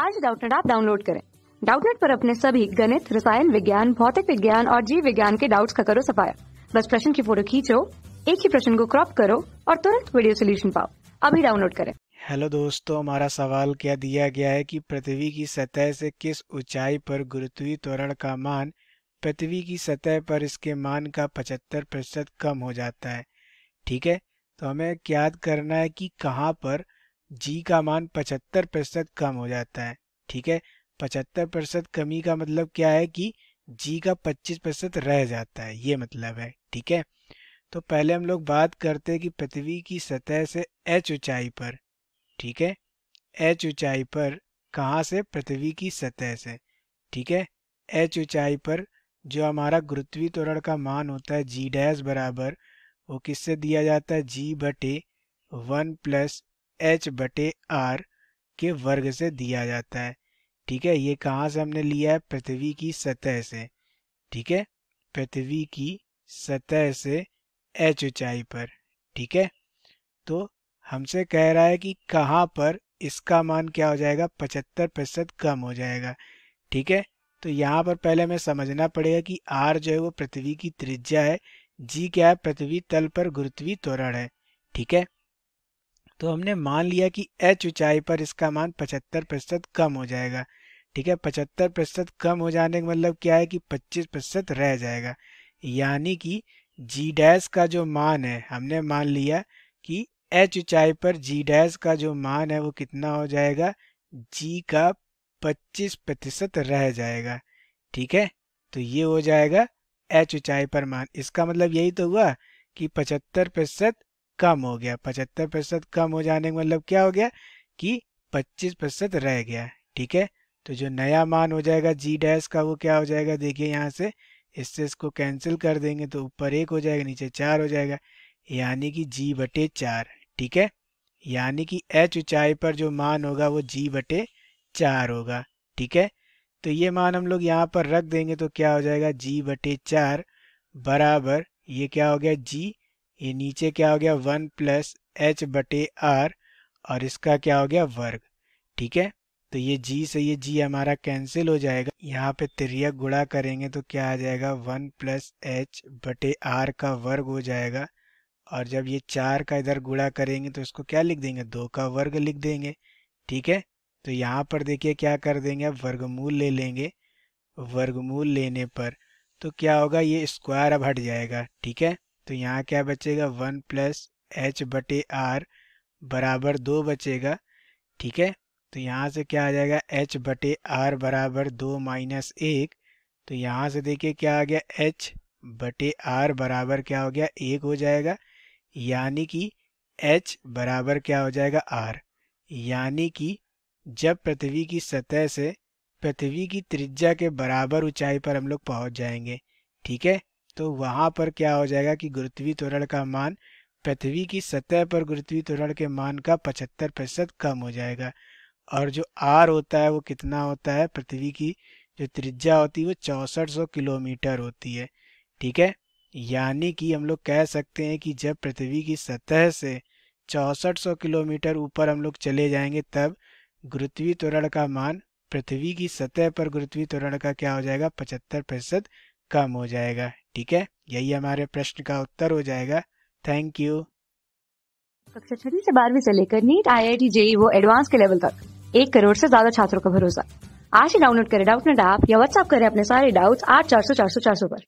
आज डाउटनेट आप डाउनलोड करें डाउटनेट पर अपने सभी गणित रसायन विज्ञान भौतिक विज्ञान और जीव विज्ञान के डाउट्स का करो सफाया बस प्रश्न की फोटो खींचो एक ही प्रश्न को क्रॉप करो और तुरंत वीडियो सोल्यूशन पाओ अभी डाउनलोड करें हेलो दोस्तों हमारा सवाल क्या दिया गया है कि पृथ्वी की सतह से किस ऊंचाई पर गुरुत्वीय त्वरण का मान पृथ्वी की सतह पर इसके मान का पचहत्तर प्रतिशत कम हो जाता है ठीक है तो हमें ज्ञात करना है कि कहाँ पर जी का मान पचहत्तर प्रतिशत कम हो जाता है ठीक है पचहत्तर प्रतिशत कमी का मतलब क्या है कि जी का पच्चीस प्रतिशत रह जाता है ये मतलब है ठीक है तो पहले हम लोग बात करते हैं कि पृथ्वी की सतह से एच ऊंचाई पर ठीक है एच ऊंचाई पर कहाँ से पृथ्वी की सतह से ठीक है एच ऊंचाई पर जो हमारा गुरुत्वी त्वरण का मान होता है जी डैश बराबर वो किससे दिया जाता है जी बटे वन प्लस एच बटे आर के वर्ग से दिया जाता है ठीक है ये कहाँ से हमने लिया है पृथ्वी की सतह से ठीक है पृथ्वी की सतह से एच ऊंचाई पर ठीक है तो हमसे कह रहा है कि कहाँ पर इसका मान क्या हो जाएगा पचहत्तर प्रतिशत कम हो जाएगा ठीक है तो यहाँ पर पहले हमें समझना पड़ेगा कि आर जो है वो पृथ्वी की त्रिज्या है जी क्या है पृथ्वी तल पर गुरुत्वी त्वरण है ठीक है तो हमने मान लिया कि एच ऊंचाई पर इसका मान पचहत्तर प्रतिशत कम हो जाएगा ठीक है पचहत्तर प्रतिशत कम हो जाने का मतलब क्या है कि पच्चीस प्रतिशत रह जाएगा यानी कि जी डैश का जो मान है हमने मान लिया कि एच ऊंचाई पर जी डैश का जो मान है वो कितना हो जाएगा जी का पच्चीस प्रतिशत रह जाएगा ठीक है तो ये हो जाएगा एच ऊंचाई पर मान इसका मतलब यही तो हुआ कि पचहत्तर प्रतिशत कम हो गया पचहत्तर प्रतिशत कम हो जाने का मतलब क्या हो गया कि पच्चीस प्रतिशत रह गया ठीक है तो जो नया मान हो जाएगा जी डैश का वो क्या हो जाएगा देखिए यहाँ से इससे इसको कैंसिल कर देंगे तो ऊपर एक हो जाएगा नीचे चार हो जाएगा यानी कि जी बटे चार ठीक है यानी कि एच ऊंचाई पर जो मान होगा वो जी बटे चार होगा ठीक है तो ये मान हम लोग यहाँ पर रख देंगे तो क्या हो जाएगा जी बटे चार बराबर ये क्या हो गया जी ये नीचे क्या हो गया वन प्लस एच बटे आर और इसका क्या हो गया वर्ग ठीक है तो ये जी से ये जी हमारा कैंसिल हो जाएगा यहाँ पे त्रिया गुड़ा करेंगे तो क्या आ जाएगा वन प्लस एच बटे आर का वर्ग हो जाएगा और जब ये चार का इधर गुड़ा करेंगे तो इसको क्या लिख देंगे दो का वर्ग लिख देंगे ठीक है तो यहाँ पर देखिए क्या कर देंगे वर्गमूल ले लेंगे वर्गमूल लेने पर तो क्या होगा ये स्क्वायर अब हट जाएगा ठीक है तो यहाँ क्या बचेगा वन प्लस एच बटे आर बराबर दो बचेगा ठीक है तो यहाँ से क्या आ जाएगा एच बटे आर बराबर दो माइनस एक तो यहाँ से देखिए क्या आ गया एच बटे आर बराबर क्या हो गया एक हो जाएगा यानी कि एच बराबर क्या हो जाएगा आर यानी कि जब पृथ्वी की सतह से पृथ्वी की त्रिज्या के बराबर ऊंचाई पर हम लोग पहुंच जाएंगे ठीक है तो वहाँ पर क्या हो जाएगा कि गुरुत्वी त्वरण का मान पृथ्वी की सतह पर गुरुत्वी त्वरण के मान का पचहत्तर प्रतिशत कम हो जाएगा और जो आर होता है वो कितना होता है पृथ्वी की जो त्रिज्या होती है वो चौंसठ सौ किलोमीटर होती है ठीक है यानी कि हम लोग कह सकते हैं कि जब पृथ्वी की सतह से चौंसठ सौ किलोमीटर ऊपर हम लोग चले जाएंगे तब गुरुत्वी त्वरण का मान पृथ्वी की सतह पर गुरुत्वी त्वरण का क्या हो जाएगा पचहत्तर प्रतिशत कम हो जाएगा ठीक है यही हमारे प्रश्न का उत्तर हो जाएगा थैंक यू कक्षा छठी से बारहवीं से लेकर NEET I I T JEE वो एडवांस के लेवल तक एक करोड़ से ज्यादा छात्रों का भरोसा आज ही डाउनलोड करें डाउट नेट ऐप या व्हाट्सअप करें अपने सारे डाउट्स आठ चार सौ चार सौ चार सौ पर